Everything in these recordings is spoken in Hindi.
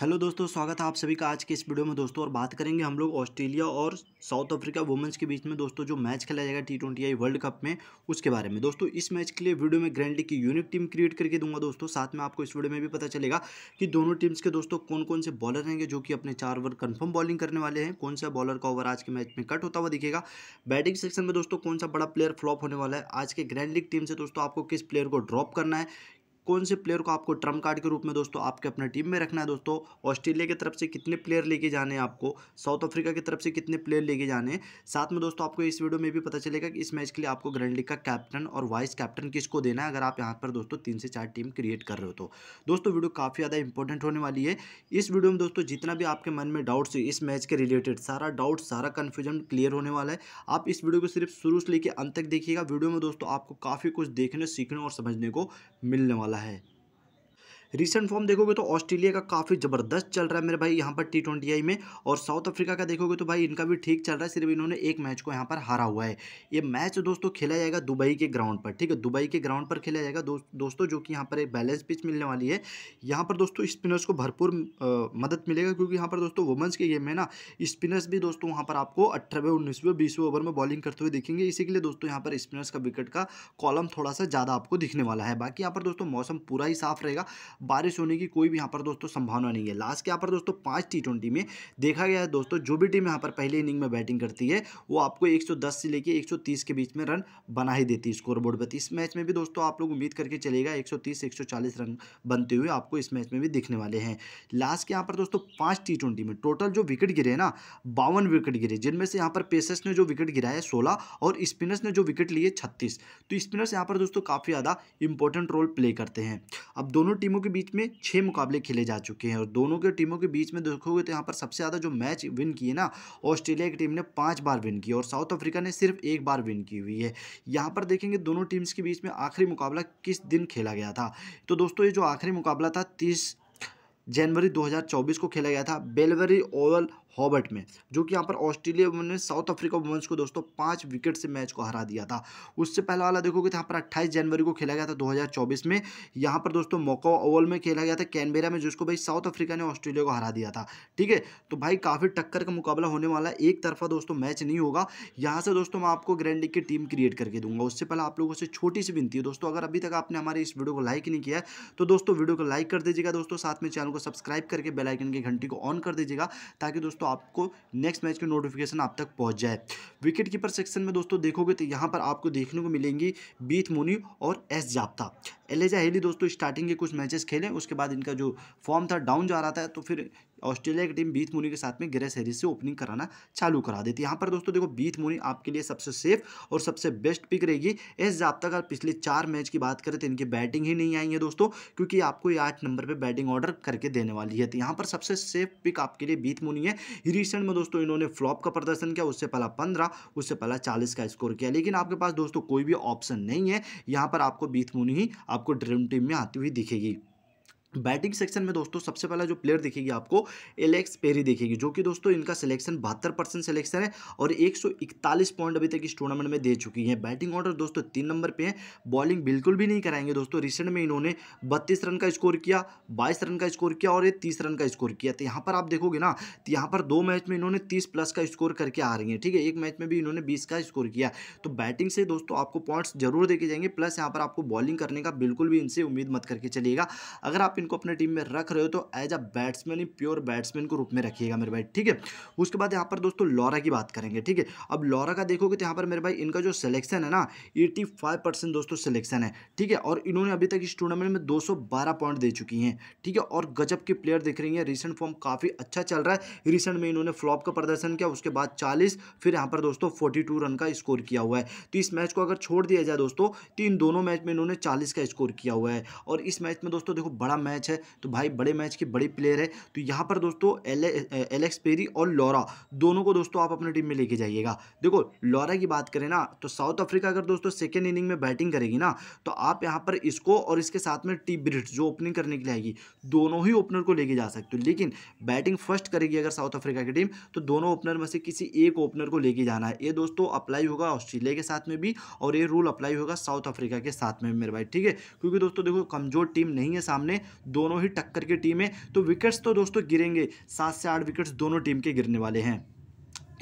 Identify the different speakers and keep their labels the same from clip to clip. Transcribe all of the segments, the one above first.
Speaker 1: हेलो दोस्तों स्वागत है आप सभी का आज के इस वीडियो में दोस्तों और बात करेंगे हम लोग ऑस्ट्रेलिया और साउथ अफ्रीका वुमेंस के बीच में दोस्तों जो मैच खेला जाएगा T twenty I world cup में उसके बारे में दोस्तों इस मैच के लिए वीडियो में ग्रैंड लीग की यूनिक टीम क्रिएट करके दूंगा दोस्तों साथ में आपको इस वीडियो में भी पता चलेगा कि दोनों टीम्स के दोस्तों कौन कौन से बॉलर रहेंगे जो कि अपने चार ओवर कन्फर्म बॉलिंग करने वाले हैं कौन सा बॉलर का ओवर आज के मैच में कट होता हुआ दिखेगा बैटिंग सेक्शन में दोस्तों कौन सा बड़ा प्लेयर फ्लॉप होने वाला है आज के ग्रैंड लीग टीम से दोस्तों आपको किस प्लेयर को ड्रॉप करना है कौन से प्लेयर को आपको ट्रम्प कार्ड के रूप में दोस्तों आपके अपने टीम में रखना है दोस्तों ऑस्ट्रेलिया की तरफ से कितने प्लेयर लेके जाने हैं आपको साउथ अफ्रीका की तरफ से कितने प्लेयर लेके जाने हैं साथ में दोस्तों आपको इस वीडियो में भी पता चलेगा कि इस मैच के लिए आपको ग्रैंड लीग का कैप्टन और वाइस कैप्टन किसको देना है अगर आप यहाँ पर दोस्तों तीन से चार टीम क्रिएट कर रहे हो तो दोस्तों वीडियो काफ़ी ज़्यादा इंपॉर्टेंट होने वाली है इस वीडियो में दोस्तों जितना भी आपके मन में डाउट्स है इस मैच के रिलेटेड सारा डाउट सारा कन्फ्यूजन क्लियर होने वाला है आप इस वीडियो को सिर्फ शुरू से लेकर अंत तक देखिएगा वीडियो में दोस्तों आपको काफ़ी कुछ देखने सीखने और समझने को मिलने वाला वाला है रिसेंट फॉर्म देखोगे तो ऑस्ट्रेलिया का काफ़ी ज़बरदस्त चल रहा है मेरे भाई यहाँ पर टी ट्वेंटी आई में और साउथ अफ्रीका का देखोगे तो भाई इनका भी ठीक चल रहा है सिर्फ इन्होंने एक मैच को यहाँ पर हारा हुआ है ये मैच दोस्तों खेला जाएगा दुबई के ग्राउंड पर ठीक है दुबई के ग्राउंड पर खेला जाएगा दोस्तों जो कि यहाँ पर एक बैलेंस पिच मिलने वाली है यहाँ पर दोस्तों स्पिनर्स को भरपूर मदद मिलेगा क्योंकि यहाँ पर दोस्तों वुमेंस के गेम में ना स्पिनर्स भी दोस्तों वहाँ पर आपको अट्ठारहवें उन्नीसवें बीसवें ओवर में बॉलिंग करते हुए दिखेंगे इसी के लिए दोस्तों यहाँ पर स्पिनर्स का विकेट का कॉलम थोड़ा सा ज़्यादा आपको दिखने वाला है बाकी यहाँ पर दोस्तों मौसम पूरा ही साफ रहेगा बारिश होने की कोई भी यहाँ पर दोस्तों संभावना नहीं है लास्ट के यहाँ पर दोस्तों पाँच टी में देखा गया है दोस्तों जो भी टीम यहाँ पर पहले इनिंग में बैटिंग करती है वो आपको एक से लेकर एक के बीच में रन बना ही देती है स्कोर बोर्ड पर इस मैच में भी दोस्तों आप लोग उम्मीद करके चलेगा एक सौ रन बनते हुए आपको इस मैच में भी दिखने वाले हैं लास्ट के यहाँ पर दोस्तों पाँच टी में टोटल जो विकेट गिरे हैं ना बावन विकेट गिरे जिनमें से यहाँ पर पेसर्स ने जो विकेट गिराया है सोलह और स्पिनर्स ने जो विकेट लिए छत्तीस तो स्पिनर्स यहाँ पर दोस्तों काफ़ी ज़्यादा इंपॉर्टेंट रोल प्ले करते हैं अब दोनों टीमों की बीच में छः मुकाबले खेले जा चुके हैं और दोनों के टीमों के बीच में देखोगे तो यहाँ पर सबसे ज़्यादा जो मैच विन किए ना ऑस्ट्रेलिया की टीम ने पाँच बार विन किया और साउथ अफ्रीका ने सिर्फ एक बार विन की हुई है यहाँ पर देखेंगे दोनों टीम्स के बीच में आखिरी मुकाबला किस दिन खेला गया था तो दोस्तों ये जो आखिरी मुकाबला था तीस जनवरी 2024 को खेला गया था बेलवरी ओवल हॉबर्ट में जो कि यहाँ पर ऑस्ट्रेलिया ने साउथ अफ्रीका वुमेंस को दोस्तों पाँच विकेट से मैच को हरा दिया था उससे पहला वाला देखोगे तो यहाँ पर अट्ठाईस जनवरी को खेला गया था 2024 में यहाँ पर दोस्तों मोको ओवल में खेला गया था कैनबेरा में जिसको भाई साउथ अफ्रीका ने ऑस्ट्रेलिया को हरा दिया था ठीक है तो भाई काफ़ी टक्कर का मुकाबला होने वाला है एक तरफा दोस्तों मैच नहीं होगा यहाँ से दोस्तों मैं आपको ग्रैंड लीग की टीम क्रिएट करके दूंगा उससे पहले आप लोगों से छोटी सी विनती है दोस्तों अगर अभी तक आपने हमारे इस वीडियो को लाइक नहीं किया तो दोस्तों वीडियो को लाइक कर दीजिएगा दोस्तों साथ में चैनल को सब्सक्राइब करके बेलाइकन की घंटी को ऑन कर दीजिएगा ताकि दोस्तों तो आपको नेक्स्ट मैच की नोटिफिकेशन आप तक पहुँच जाए विकेट कीपर सेक्शन में दोस्तों देखोगे तो यहाँ पर आपको देखने को मिलेंगी बीथ मोनी और एस जाप्ता एलेजा हेली दोस्तों स्टार्टिंग के कुछ मैचेस खेले उसके बाद इनका जो फॉर्म था डाउन जा रहा था तो फिर ऑस्ट्रेलिया की टीम बीथ मुनी के साथ में ग्रेस हैरिस से ओपनिंग कराना चालू करा देती है यहाँ पर दोस्तों देखो बीथ मुनी आपके लिए सबसे सेफ और सबसे बेस्ट पिक रहेगी एस जाप्ता का पिछले चार मैच की बात करें तो इनकी बैटिंग ही नहीं आई है दोस्तों क्योंकि आपको ये आठ नंबर पर बैटिंग ऑर्डर करके देने वाली है तो यहाँ पर सबसे सेफ पिक आपके लिए बीथ मुनी है रिसेंट में दोस्तों इन्होंने फ्लॉप का प्रदर्शन किया उससे पहला पंद्रह उससे पहला चालीस का स्कोर किया लेकिन आपके पास दोस्तों कोई भी ऑप्शन नहीं है यहाँ पर आपको बीथ मुनी ही आपको ड्रीम टीम में आती हुई दिखेगी बैटिंग सेक्शन में दोस्तों सबसे पहला जो प्लेयर देखेगी आपको एलेक्स पेरी देखेगी जो कि दोस्तों इनका सिलेक्शन बहत्तर परसेंट सिलेक्शन है और 141 पॉइंट अभी तक इस टूर्नामेंट में दे चुकी हैं बैटिंग ऑर्डर दोस्तों तीन नंबर पे है बॉलिंग बिल्कुल भी नहीं कराएंगे दोस्तों रिसेंट में इन्होंने बत्तीस रन का स्कोर किया बाईस रन का स्कोर किया और ये तीस रन का स्कोर किया तो यहाँ पर आप देखोगे ना तो यहाँ पर दो मैच में इन्होंने तीस प्लस का स्कोर करके आ रही है ठीक है एक मैच में भी इन्होंने बीस का स्कोर किया तो बैटिंग से दोस्तों आपको पॉइंट्स जरूर देखे जाएंगे प्लस यहाँ पर आपको बॉलिंग करने का बिल्कुल भी इनसे उम्मीद मत करके चलिएगा अगर आप इनको अपने टीम में रख रहे हो तो एज अ बैट्समैन ही प्योर बैट्समैन को रूप में रखिएगा मेरे भाई ठीक है उसके बाद यहाँ पर दोस्तों लॉरा की बात करेंगे ठीक है अब लॉरा का देखोगे तो यहाँ पर मेरे भाई इनका जो सिलेक्शन है ना एटी दोस्तों सिलेक्शन है ठीक है और इन्होंने अभी तक इस टूर्नामेंट में दो पॉइंट दे चुकी हैं ठीक है और गजब की प्लेयर दिख रही है रिसेंट फॉर्म काफ़ी अच्छा चल रहा है रिसेंट में इन्होंने फ्लॉप का प्रदर्शन किया उसके बाद चालीस फिर यहाँ पर दोस्तों फोर्टी रन का स्कोर किया हुआ है तो इस मैच को अगर छोड़ दिया जाए दोस्तों तीन तो दोनों मैच में इन्होंने चालीस का स्कोर किया हुआ है और इस मैच में दोस्तों देखो बड़ा मैच है तो भाई बड़े मैच के बड़े प्लेयर है तो यहाँ पर दोस्तों एलेक्स पेरी और लॉरा दोनों को दोस्तों आप अपनी टीम में लेके जाइएगा देखो लॉरा की बात करें ना तो साउथ अफ्रीका अगर दोस्तों सेकेंड इनिंग में बैटिंग करेगी ना तो आप यहाँ पर इसको और इसके साथ में टी ब्रिट्स जो ओपनिंग करने के लिए आएगी दोनों ही ओपनर को लेके जा सकते हो लेकिन बैटिंग फर्स्ट करेगी अगर साउथ अफ्रीका की टीम तो दोनों ओपनर में से किसी एक ओपनर को लेके जाना है ये दोस्तों अप्लाई होगा ऑस्ट्रेलिया के साथ में भी और ये रूल अप्लाई होगा साउथ अफ्रीका के साथ में मेरे भाई ठीक है क्योंकि दोस्तों देखो कमजोर टीम नहीं है सामने दोनों ही टक्कर की टीम है तो विकेट्स तो दोस्तों गिरेंगे सात से आठ विकेट्स दोनों टीम के गिरने वाले हैं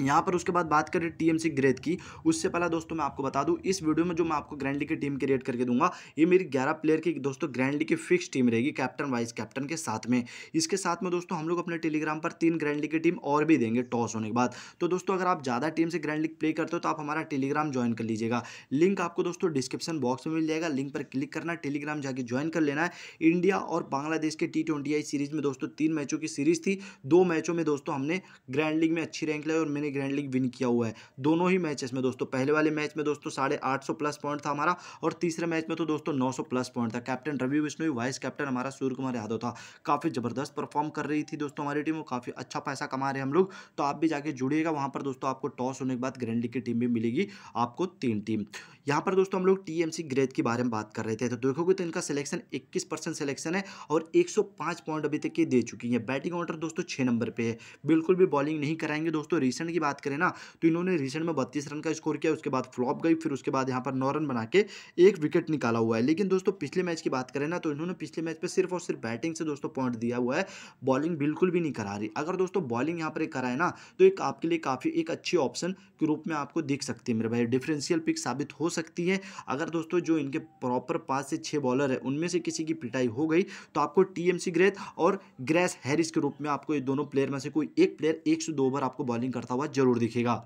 Speaker 1: यहाँ पर उसके बाद बात करें टीएमसी ग्रेड की उससे पहले दोस्तों मैं आपको बता दूँ इस वीडियो में जो मैं आपको ग्रैंड की टीम क्रिएट करके दूंगा ये मेरी 11 प्लेयर की दोस्तों ग्रैंड लीग की फिक्स टीम रहेगी कैप्टन वाइस कैप्टन के साथ में इसके साथ में दोस्तों हम लोग अपने टेलीग्राम पर तीन ग्रैंडली की टीम और भी देंगे टॉस होने के बाद तो दोस्तों अगर आप ज़्यादा टीम से ग्रैंड लीग प्ले करते हो तो आप हमारा टेलीग्राम ज्वाइन कर लीजिएगा लिंक आपको दोस्तों डिस्क्रिप्शन बॉक्स में मिल जाएगा लिंक पर क्लिक करना टेलीग्राम जाके ज्वाइन कर लेना है इंडिया और बांग्लादेश के टी सीरीज में दोस्तों तीन मैचों की सीरीज थी दो मैचों में दोस्तों हमने ग्रैंड लीग में अच्छी रैंक लाई और मैंने ग्रैंड लीग विन किया हुआ है दोनों ही मैचेस में दोस्तों पहले वाले मैच में दोस्तों साढ़े आठ सौ प्लस पॉइंट था हमारा और तीसरे मैच में तो दोस्तों नौ सौ प्लस पॉइंट था captain Ravi Vishnu vice captain हमारा सूर्य कुमार यादव था काफ़ी ज़बरदस्त परफॉर्म कर रही थी दोस्तों हमारी टीम काफ़ी अच्छा पैसा कमा रहे हम लोग तो आप भी जाके जुड़िएगा वहाँ पर दोस्तों आपको टॉस होने के बाद ग्रैंड लीग की टीम भी मिलेगी आपको तीन टीम यहाँ पर दोस्तों हम लोग टीएमसी ग्रेड के बारे में बात कर रहे थे तो देखोगे तो इनका सिलेक्शन इक्कीस परसेंट सिलेक्शन है और 105 पॉइंट अभी तक ये दे चुकी है बैटिंग ऑर्डर दोस्तों छः नंबर पे है बिल्कुल भी बॉलिंग नहीं कराएंगे दोस्तों रिसेंट की बात करें ना तो इन्होंने रिसेंट में बत्तीस रन का स्कोर किया उसके बाद फ्लॉप गई फिर उसके बाद यहाँ पर नौ रन बना के एक विकेट निकाला हुआ है लेकिन दोस्तों पिछले मैच की बात करें ना तो इन्होंने पिछले मैच पर सिर्फ और सिर्फ बैटिंग से दोस्तों पॉइंट दिया हुआ है बॉलिंग बिल्कुल भी नहीं करा रही अगर दोस्तों बॉलिंग यहाँ पर कराए ना तो एक आपके लिए काफ़ी एक अच्छी ऑप्शन के रूप में आपको दिख सकती है मेरे भाई डिफरेंशियल पिक साबित हो सकती है अगर दोस्तों जो इनके प्रॉपर पाँच से छः बॉलर है उनमें से किसी की पिटाई हो गई तो आपको टीएमसी ग्रेथ और ग्रेस हैरिस के रूप में आपको ये दोनों प्लेयर में से कोई एक प्लेयर एक से दो ओवर आपको बॉलिंग करता हुआ हुआ जरूर दिखेगा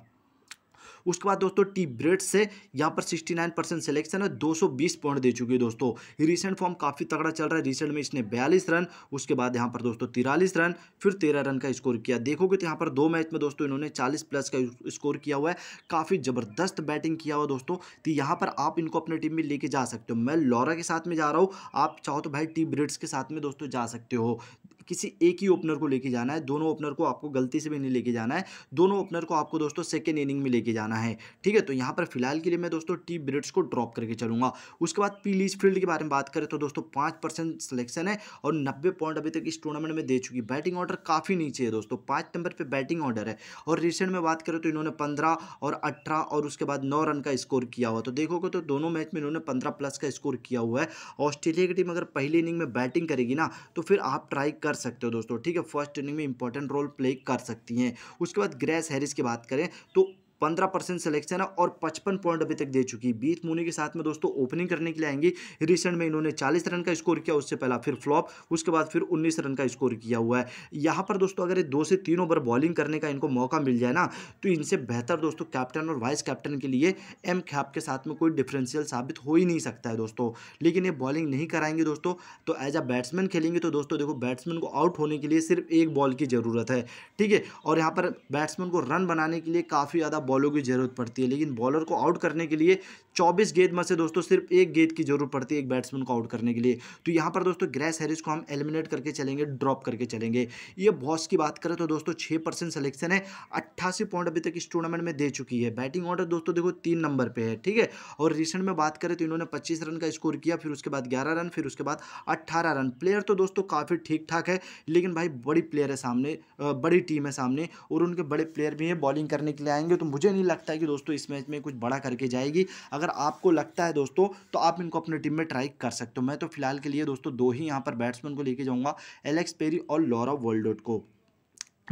Speaker 1: उसके बाद दोस्तों टी ब्रेड से यहाँ पर 69 परसेंट सिलेक्शन है 220 पॉइंट दे चुकी है दोस्तों रिसेंट फॉर्म काफ़ी तगड़ा चल रहा है रिसेंट में इसने 42 रन उसके बाद यहाँ पर दोस्तों तिरालीस रन फिर 13 रन का स्कोर किया देखोगे तो यहाँ पर दो मैच में दोस्तों इन्होंने 40 प्लस का स्कोर किया हुआ है काफ़ी ज़बरदस्त बैटिंग किया हुआ दोस्तों तो यहाँ पर आप इनको अपने टीम में लेके जा सकते हो मैं लॉरा के साथ में जा रहा हूँ आप चाहो तो भाई टी ब्रेड्स के साथ में दोस्तों जा सकते हो किसी एक ही ओपनर को लेके जाना है दोनों ओपनर को आपको गलती से भी नहीं लेके जाना है दोनों ओपनर को आपको दोस्तों सेकेंड इनिंग में लेके जाना है ठीक है तो यहाँ पर फिलहाल के लिए मैं दोस्तों टी ब्रिट्स को ड्रॉप करके चलूंगा उसके बाद पीलीज फील्ड के बारे में बात करें तो दोस्तों पाँच परसेंट सिलेक्शन है और नब्बे पॉइंट अभी तक इस टूर्नामेंट में दे चुकी बैटिंग ऑर्डर काफ़ी नीचे है दोस्तों पाँच नंबर पर बैटिंग ऑर्डर है और रिसेंट में बात करें तो इन्होंने पंद्रह और अठारह और उसके बाद नौ रन का स्कोर किया हुआ तो देखोगे तो दोनों मैच में इन्होंने पंद्रह प्लस का स्कोर किया हुआ है ऑस्ट्रेलिया की टीम अगर पहली इनिंग में बैटिंग करेगी ना तो फिर आप ट्राई कर सकते हो दोस्तों ठीक है फर्स्ट इनिंग में इंपॉर्टेंट रोल प्ले कर सकती हैं उसके बाद ग्रेस हैरिस की बात करें तो पंद्रह परसेंट सिलेक्शन है और पचपन पॉइंट अभी तक दे चुकी है बीत मुनी के साथ में दोस्तों ओपनिंग करने के लिए आएंगी रिसेंट में इन्होंने चालीस रन का स्कोर किया उससे पहला फिर फ्लॉप उसके बाद फिर उन्नीस रन का स्कोर किया हुआ है यहाँ पर दोस्तों अगर दो से तीन ओवर बॉलिंग करने का इनको मौका मिल जाए ना तो इनसे बेहतर दोस्तों कैप्टन और वाइस कैप्टन के लिए एम खैप के साथ में कोई डिफरेंशियल साबित हो ही नहीं सकता है दोस्तों लेकिन ये बॉलिंग नहीं कराएंगे दोस्तों तो एज अ बैट्समैन खेलेंगे तो दोस्तों देखो बैट्समैन को आउट होने के लिए सिर्फ एक बॉल की ज़रूरत है ठीक है और यहाँ पर बैट्समैन को रन बनाने के लिए काफ़ी ज़्यादा बॉलों की जरूरत पड़ती है लेकिन बॉलर को आउट करने के लिए चौबीस गेंद में से दोस्तों सिर्फ एक गेंद की जरूरत पड़ती है एक बैट्समैन को आउट करने के लिए तो यहाँ पर दोस्तों ग्रेस हैरिस को हम एलिमिनेट करके चलेंगे ड्रॉप करके चलेंगे ये बॉस की बात करें तो दोस्तों छः परसेंट सलेक्शन है अट्ठासी पॉइंट अभी तक इस टूर्नामेंट में दे चुकी है बैटिंग ऑर्डर दोस्तों देखो तीन नंबर पर है ठीक है और रिसेंट में बात करें तो इन्होंने पच्चीस रन का स्कोर किया फिर उसके बाद ग्यारह रन फिर उसके बाद अट्ठारह रन प्लेयर तो दोस्तों काफ़ी ठीक ठाक है लेकिन भाई बड़ी प्लेयर है सामने बड़ी टीम है सामने और उनके बड़े प्लेयर भी हैं बॉलिंग करने के लिए आएंगे तो मुझे नहीं लगता है कि दोस्तों इस मैच में कुछ बड़ा करके जाएगी अगर आपको लगता है दोस्तों तो आप इनको अपनी टीम में ट्राई कर सकते हो मैं तो फिलहाल के लिए दोस्तों दो ही यहाँ पर बैट्समैन को लेके जाऊँगा एलेक्स पेरी और लॉरा वर्ल्ड को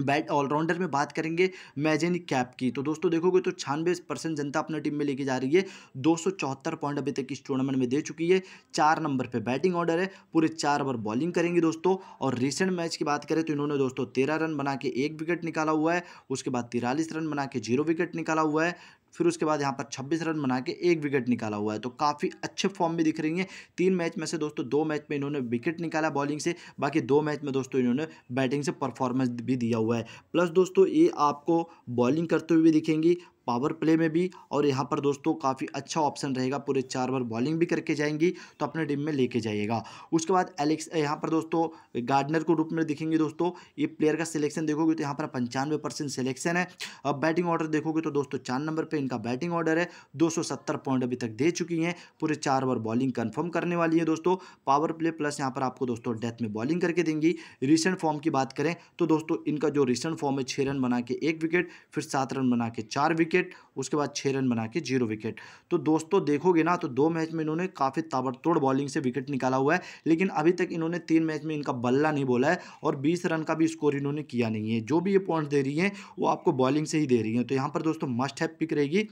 Speaker 1: बैट ऑलराउंडर में बात करेंगे मैजेन कैप की तो दोस्तों देखोगे तो छियानवे परसेंट जनता अपने टीम में लेके जा रही है दो पॉइंट अभी तक इस टूर्नामेंट में दे चुकी है चार नंबर पे बैटिंग ऑर्डर है पूरे चार ओवर बॉलिंग करेंगे दोस्तों और रिसेंट मैच की बात करें तो इन्होंने दोस्तों तेरह रन बना के एक विकेट निकाला हुआ है उसके बाद तिरालीस रन बना के जीरो विकेट निकाला हुआ है फिर उसके बाद यहाँ पर छब्बीस रन बना के एक विकेट निकाला हुआ है तो काफ़ी अच्छे फॉर्म में दिख रही हैं तीन मैच में से दोस्तों दो मैच में इन्होंने विकेट निकाला बॉलिंग से बाकी दो मैच में दोस्तों इन्होंने बैटिंग से परफॉर्मेंस भी दिया हुआ है प्लस दोस्तों ये आपको बॉलिंग करते हुए दिखेंगी पावर प्ले में भी और यहाँ पर दोस्तों काफ़ी अच्छा ऑप्शन रहेगा पूरे चार बार बॉलिंग भी करके जाएंगी तो अपने टीम में लेके जाइएगा उसके बाद एलेक्स यहाँ पर दोस्तों गार्डनर को रूप में दिखेंगे दोस्तों ये प्लेयर का सिलेक्शन देखोगे तो यहाँ पर पंचानवे परसेंट सिलेक्शन है अब बैटिंग ऑर्डर देखोगे तो दोस्तों चार नंबर पर इनका बैटिंग ऑर्डर है दो पॉइंट अभी तक दे चुकी हैं पूरे चार बार बॉलिंग कन्फर्म करने वाली है दोस्तों पावर प्ले प्लस यहाँ पर आपको दोस्तों डेथ में बॉलिंग करके देंगी रिसेंट फॉर्म की बात करें तो दोस्तों इनका जो रिसेंट फॉर्म है छः रन बना के एक विकेट फिर सात रन बना के चार विकेट विकेट उसके बाद छः रन बना के जीरो विकेट तो दोस्तों देखोगे ना तो दो मैच में इन्होंने काफ़ी ताबड़तोड़ बॉलिंग से विकेट निकाला हुआ है लेकिन अभी तक इन्होंने तीन मैच में इनका बल्ला नहीं बोला है और बीस रन का भी स्कोर इन्होंने किया नहीं है जो भी ये पॉइंट दे रही हैं वो आपको बॉलिंग से ही दे रही हैं तो यहाँ पर दोस्तों मस्ट हैप पिक रहेगी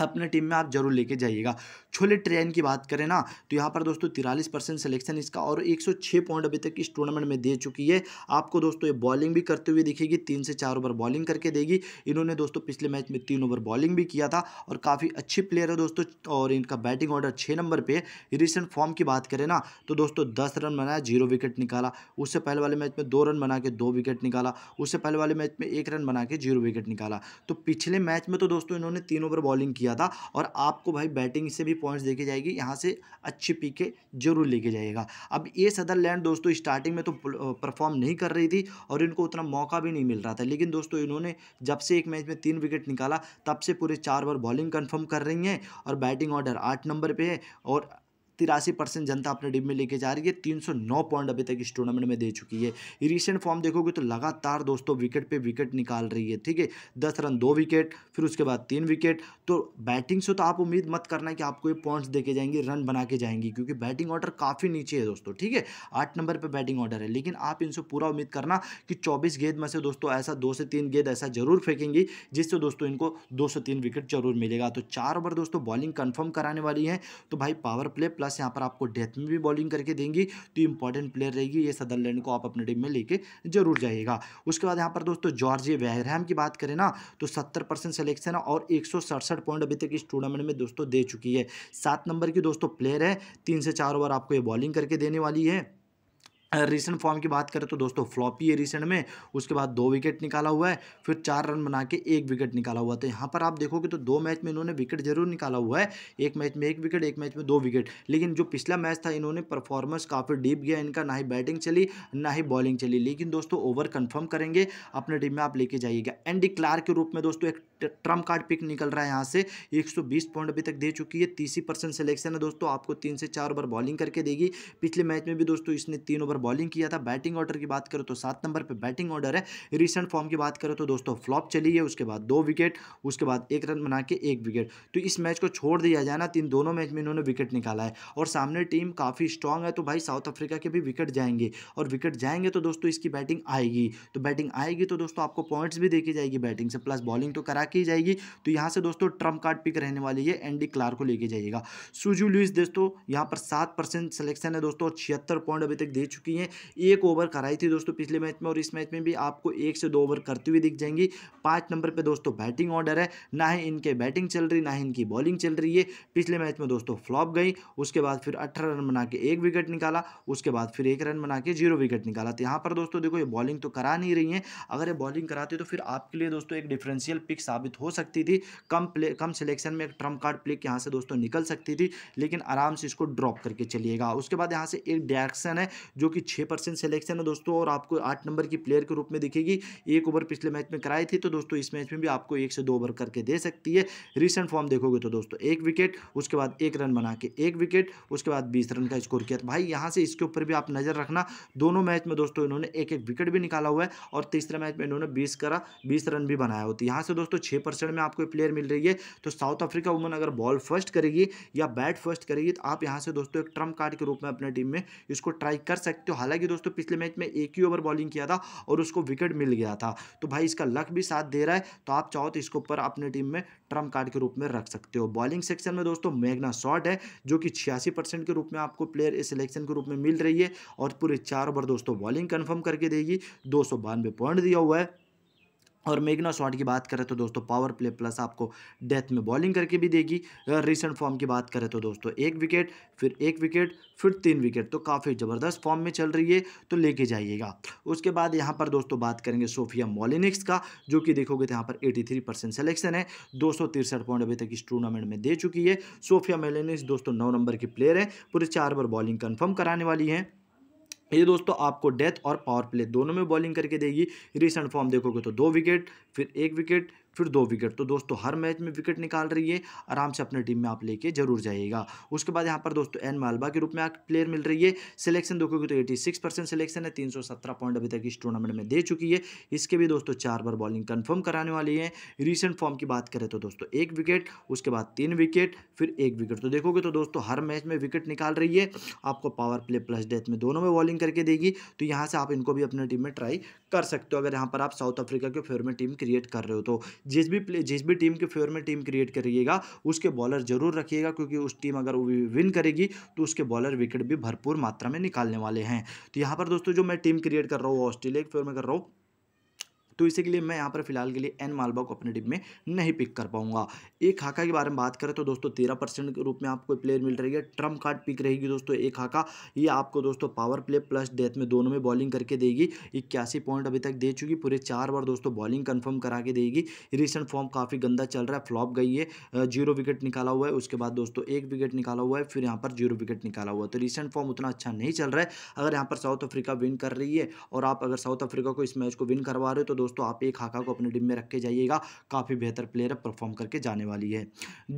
Speaker 1: अपने टीम में आप जरूर लेके जाइएगा छोले ट्रेन की बात करें ना तो यहाँ पर दोस्तों तिरालीस परसेंट सिलेक्शन इसका और 106 पॉइंट अभी तक इस टूर्नामेंट में दे चुकी है आपको दोस्तों ये बॉलिंग भी करते हुए दिखेगी तीन से चार ओवर बॉलिंग करके देगी इन्होंने दोस्तों पिछले मैच में तीन ओवर बॉलिंग भी किया था और काफ़ी अच्छी प्लेयर है दोस्तों और इनका बैटिंग ऑर्डर छः नंबर पर रिसेंट फॉर्म की बात करें ना तो दोस्तों दस रन बनाया जीरो विकेट निकाला उससे पहले वाले मैच में दो रन बना के दो विकेट निकाला उससे पहले वाले मैच में एक रन बना के जीरो विकेट निकाला तो पिछले मैच में तो दोस्तों इन्होंने तीन ओवर बॉलिंग किया किया था और आपको भाई बैटिंग से भी पॉइंट्स देखी जाएगी यहाँ से अच्छी पीके जरूर लेके जाएगा अब ये सदरलैंड दोस्तों स्टार्टिंग में तो परफॉर्म नहीं कर रही थी और इनको उतना मौका भी नहीं मिल रहा था लेकिन दोस्तों इन्होंने जब से एक मैच में तीन विकेट निकाला तब से पूरे चार ओवर बॉलिंग कन्फर्म कर रही हैं और बैटिंग ऑर्डर आठ नंबर पर है और तिरासी परसेंट जनता अपने टीम में लेके जा रही है 309 पॉइंट अभी तक इस टूर्नामेंट में दे चुकी है रिसेंट फॉर्म देखोगे तो लगातार दोस्तों विकेट पे विकेट निकाल रही है ठीक है दस रन दो विकेट फिर उसके बाद तीन विकेट तो बैटिंग से तो आप उम्मीद मत करना कि आपको ये पॉइंट्स देके जाएंगे रन बना के जाएंगी क्योंकि बैटिंग ऑर्डर काफ़ी नीचे है दोस्तों ठीक है आठ नंबर पर बैटिंग ऑर्डर है लेकिन आप इनसे पूरा उम्मीद करना कि चौबीस गेंद में से दोस्तों ऐसा दो से तीन गेंद ऐसा जरूर फेंकेंगी जिससे दोस्तों इनको दो से तीन विकेट जरूर मिलेगा तो चार ओवर दोस्तों बॉलिंग कन्फर्म कराने वाली है तो भाई पावर प्ले प्लस प्लस यहाँ पर आपको डेथ में भी बॉलिंग करके देंगी तो इंपॉर्टेंट प्लेयर रहेगी ये सदरलैंड को आप अपने टीम में लेके जरूर जाइएगा उसके बाद यहाँ पर दोस्तों जॉर्ज वहरहम की बात करें ना तो सत्तर परसेंट सिलेक्शन और एक पॉइंट अभी तक इस टूर्नामेंट में दोस्तों दे चुकी है सात नंबर की दोस्तों प्लेयर है तीन से चार ओवर आपको ये बॉलिंग करके देने वाली है रिसेंट फॉर्म की बात करें तो दोस्तों फ्लॉपी है रिसेंट में उसके बाद दो विकेट निकाला हुआ है फिर चार रन बना के एक विकेट निकाला हुआ था तो यहाँ पर आप देखोगे तो दो मैच में इन्होंने विकेट जरूर निकाला हुआ है एक मैच में एक विकेट एक मैच में दो विकेट लेकिन जो पिछला मैच था इन्होंने परफॉर्मेंस काफ़ी डीप गया इनका ना ही बैटिंग चली ना ही बॉलिंग चली लेकिन दोस्तों ओवर कन्फर्म करेंगे अपने टीम में आप लेके जाइएगा एंडी क्लार के रूप में दोस्तों एक ट्रम्प कार्ड पिक निकल रहा है यहाँ से एक पॉइंट अभी तक दे चुकी है तीसरी परसेंट सिलेक्शन है दोस्तों आपको तीन से चार ओवर बॉलिंग करके देगी पिछले मैच में भी दोस्तों इसने तीन ओवर पर बॉलिंग किया था बैटिंग ऑर्डर की बात करो तो सात नंबर पर बैटिंग ऑर्डर है रिसेंट फॉर्म की बात करो तो दोस्तों फ्लॉप चली है उसके बाद दो विकेट उसके बाद एक रन बना के एक विकेट तो इस मैच को छोड़ दिया जाए ना तीन दोनों मैच में इन्होंने विकेट निकाला है और सामने टीम काफ़ी स्ट्रांग है तो भाई साउथ अफ्रीका के भी विकेट जाएंगे और विकेट जाएंगे तो दोस्तों इसकी बैटिंग आएगी तो बैटिंग आएगी तो दोस्तों आपको पॉइंट्स भी देखी जाएगी बैटिंग से प्लस बॉलिंग तो करा के ही जाएगी तो यहाँ से दोस्तों ट्रम्प कार्ड पिक रहने वाली है एंडी क्लार को लेके जाइएगा सुजू लुइस दोस्तों यहाँ पर सात परसेंट सिलेक्शन है दोस्तों और छिहत्तर पॉइंट अभी तक दे चुके चुकी हैं एक ओवर कराई थी दोस्तों पिछले मैच में और इस मैच में भी आपको एक से दो ओवर करती हुई दिख जाएंगी पाँच नंबर पर दोस्तों बैटिंग ऑर्डर है ना ही इनके बैटिंग चल रही ना ही इनकी बॉलिंग चल रही है पिछले मैच में दोस्तों फ्लॉप गई उसके बाद फिर अठारह रन बना के एक विकेट निकाला उसके बाद फिर एक रन बना के जीरो विकेट निकाला तो यहाँ पर दोस्तों देखो ये बॉलिंग तो करा नहीं रही है अगर ये बॉलिंग कराती तो फिर आपके लिए दोस्तों एक डिफरेंशियल पिक साबित हो सकती थी कम प्ले कम सिलेक्शन में एक ट्रम्प कार्ड प्लिक यहाँ से दोस्तों निकल सकती थी लेकिन आराम से इसको ड्रॉप करके चलिएगा उसके बाद यहाँ से एक डायरेक्शन है जो कि छः परसेंट सिलेक्शन है दोस्तों और आपको आठ नंबर की प्लेयर के रूप में दिखेगी एक ओवर पिछले मैच में कराई थी तो दोस्तों इस मैच में भी आपको एक से दो ओवर करके दे सकती है रिसेंट फॉर्म देखोगे तो दोस्तों एक विकेट उसके बाद एक रन बना के एक विकेट उसके बाद बीस रन का स्कोर किया तो भाई यहाँ से इसके ऊपर भी आप नज़र रखना दोनों मैच में दोस्तों इन्होंने एक एक विकेट भी निकाला हुआ है और तीसरे मैच में इन्होंने बीस करा बीस रन भी बनाया होती तो यहाँ से दोस्तों छः परसेंट में आपको प्लेयर मिल रही है तो साउथ अफ्रीका वुमन अगर बॉल फर्स्ट करेगी या बैट फर्स्ट करेगी तो आप यहाँ से दोस्तों एक ट्रम्प कार्ड के रूप में अपने टीम में इसको ट्राई कर सकते सकते हो हालांकि दोस्तों पिछले मैच में एक ही ओवर बॉलिंग किया था और उसको विकेट मिल गया था तो भाई इसका लक भी साथ दे रहा है तो आप चाहो तो इसको ऊपर अपने टीम में ट्रम्प कार्ड के रूप में रख सकते हो बॉलिंग सेक्शन में दोस्तों मेघना शॉट है जो कि छियासी के रूप में आपको प्लेयर इस सिलेक्शन के रूप में मिल रही है और पूरे चार ओवर दोस्तों बॉलिंग कन्फर्म करके देगी दो पॉइंट दिया हुआ है और मेघना शॉट की बात करें तो दोस्तों पावर प्ले प्लस आपको डेथ में बॉलिंग करके भी देगी रिसेंट फॉर्म की बात करें तो दोस्तों एक विकेट फिर एक विकेट फिर तीन विकेट तो काफ़ी ज़बरदस्त फॉर्म में चल रही है तो लेके जाइएगा उसके बाद यहाँ पर दोस्तों बात करेंगे सोफिया मॉलिनिक्स का जो कि देखोगे तो यहाँ पर थ्री परसेंट सेलेक्शन है दो पॉइंट अभी तक इस टूर्नामेंट में दे चुकी है सोफिया मॉलिनिक्स दोस्तों नौ नंबर की प्लेयर है पूरे चार बार बॉलिंग कन्फर्म कराने वाली हैं ये दोस्तों आपको डेथ और पावर प्ले दोनों में बॉलिंग करके देगी रिसेंट फॉर्म देखोगे तो दो विकेट फिर एक विकेट फिर दो विकेट तो दोस्तों हर मैच में विकेट निकाल रही है आराम से अपने टीम में आप लेके जरूर जाइएगा उसके बाद यहाँ पर दोस्तों एन मालबा के रूप में आप प्लेयर मिल रही है सिलेक्शन देखोगे तो एटी सिक्स परसेंट सिलेक्शन है तीन सौ सत्रह पॉइंट अभी तक इस टूर्नामेंट में दे चुकी है इसके भी दोस्तों चार बार बॉलिंग कन्फर्म कराने वाली है रिसेंट फॉर्म की बात करें तो दोस्तों एक विकेट उसके बाद तीन विकेट फिर एक विकेट तो देखोगे तो दोस्तों हर मैच में विकेट निकाल रही है आपको पावर प्ले प्लस डेथ में दोनों में बॉलिंग करके देगी तो यहाँ से आप इनको भी अपने टीम में ट्राई कर सकते हो अगर यहाँ पर आप साउथ अफ्रीका के फेवर में टीम क्रिएट कर रहे हो तो जिस भी प्ले जिस भी टीम के फेवर में टीम क्रिएट करिएगा उसके बॉलर जरूर रखिएगा क्योंकि उस टीम अगर विन करेगी तो उसके बॉलर विकेट भी भरपूर मात्रा में निकालने वाले हैं तो यहाँ पर दोस्तों जो मैं टीम क्रिएट कर रहा हूँ ऑस्ट्रेलिया के फेवर में कर रहा हूँ तो इसी के लिए मैं यहाँ पर फिलहाल के लिए एन मालवा को अपने टीम में नहीं पिक कर पाऊंगा एक हाका के बारे में बात करें तो दोस्तों तेरह परसेंट के रूप में आपको प्लेयर मिल रही है ट्रम्प कार्ड पिक रहेगी दोस्तों एक हाका ये आपको दोस्तों पावर प्ले प्लस डेथ में दोनों में बॉलिंग करके देगी इक्यासी पॉइंट अभी तक दे चुकी पूरे चार बार दोस्तों बॉलिंग कन्फर्म करा के देगी रिसेंट फॉर्म काफ़ी गंदा चल रहा है फ्लॉप गई है जीरो विकेट निकाला हुआ है उसके बाद दोस्तों एक विकेट निकाला हुआ है फिर यहाँ पर जीरो विकेट निकाला हुआ है तो रिसेंट फॉर्म उतना अच्छा नहीं चल रहा है अगर यहाँ पर साउथ अफ्रीका विन कर रही है और आप अगर साउथ अफ्रीका को इस मैच को विन करवा रहे हो तो दोस्तों आप एक हाका को अपने टीम में रख के जाइएगा काफ़ी बेहतर प्लेयर अब परफॉर्म करके जाने वाली है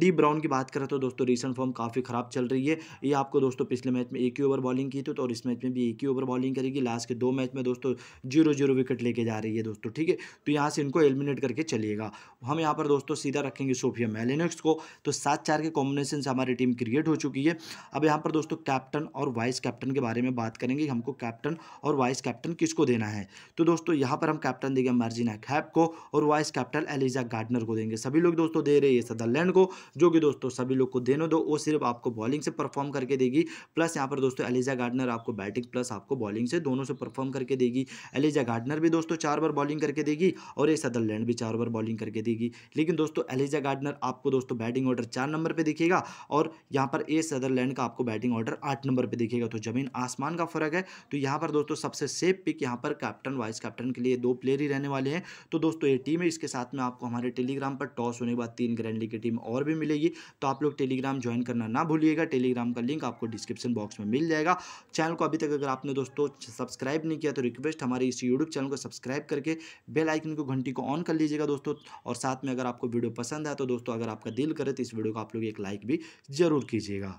Speaker 1: डी ब्राउन की बात करें तो दोस्तों रिसेंट फॉर्म काफ़ी ख़राब चल रही है ये आपको दोस्तों पिछले मैच में एक ही ओवर बॉलिंग की थी तो और इस मैच में भी एक ही ओवर बॉलिंग करेगी लास्ट के दो मैच में दोस्तों जीरो जीरो विकेट लेके जा रही है दोस्तों ठीक है तो यहाँ से इनको एलिमिनेट करके चलिएगा हम यहाँ पर दोस्तों सीधा रखेंगे सोफिया मेलेनिक्स को तो सात चार के कॉम्बिनेशन से हमारी टीम क्रिएट हो चुकी है अब यहाँ पर दोस्तों कैप्टन और वाइस कैप्टन के बारे में बात करेंगे हमको कैप्टन और वाइस कैप्टन किसको देना है तो दोस्तों यहाँ पर हम कैप्टन देंगे मार्जिना खैप को और वाइस कैप्टन एलिजा गार्डनर को देंगे सभी लोग दोस्तों दे रहे हैं सदरलैंड को जो कि दोस्तों सभी लोग को देने दो वो सिर्फ आपको बॉलिंग से परफॉर्म करके देगी प्लस यहाँ पर दोस्तों एलिजा गार्डनर आपको बैटिंग प्लस आपको बॉलिंग से दोनों से परफॉर्म करके देगी एलिजा गार्डनर भी दोस्तों चार बार बॉलिंग करके देगी और ये सदरलैंड भी चार बार बॉलिंग करके देगी लेकिन दोस्तों एलिजा गार्डनर आपको दोस्तों बैटिंग ऑर्डर चार नंबर पर दिखेगा और यहाँ पर ए सदरलैंड का आपको बैटिंग ऑर्डर आठ नंबर पर दिखेगा तो जमीन आसमान का फर्क है तो यहाँ पर दोस्तों सबसे सेफ पिक यहाँ पर कैप्टन वाइस कैप्टन के लिए दो प्लेयर ही रहने करने वाले हैं तो दोस्तों ये टीम है इसके साथ में आपको हमारे टेलीग्राम पर टॉस होने के बाद तीन ग्रैंड लीग की टीम और भी मिलेगी तो आप लोग टेलीग्राम ज्वाइन करना ना भूलिएगा टेलीग्राम का लिंक आपको डिस्क्रिप्शन बॉक्स में मिल जाएगा चैनल को अभी तक अगर आपने दोस्तों सब्सक्राइब नहीं किया तो रिक्वेस्ट हमारे इस यूट्यूब चैनल को सब्सक्राइब करके बेल आइकन को घंटी को ऑन कर लीजिएगा दोस्तों और साथ में अगर आपको वीडियो पसंद आए तो दोस्तों अगर आपका दिल करे तो इस वीडियो को आप लोग एक लाइक भी जरूर कीजिएगा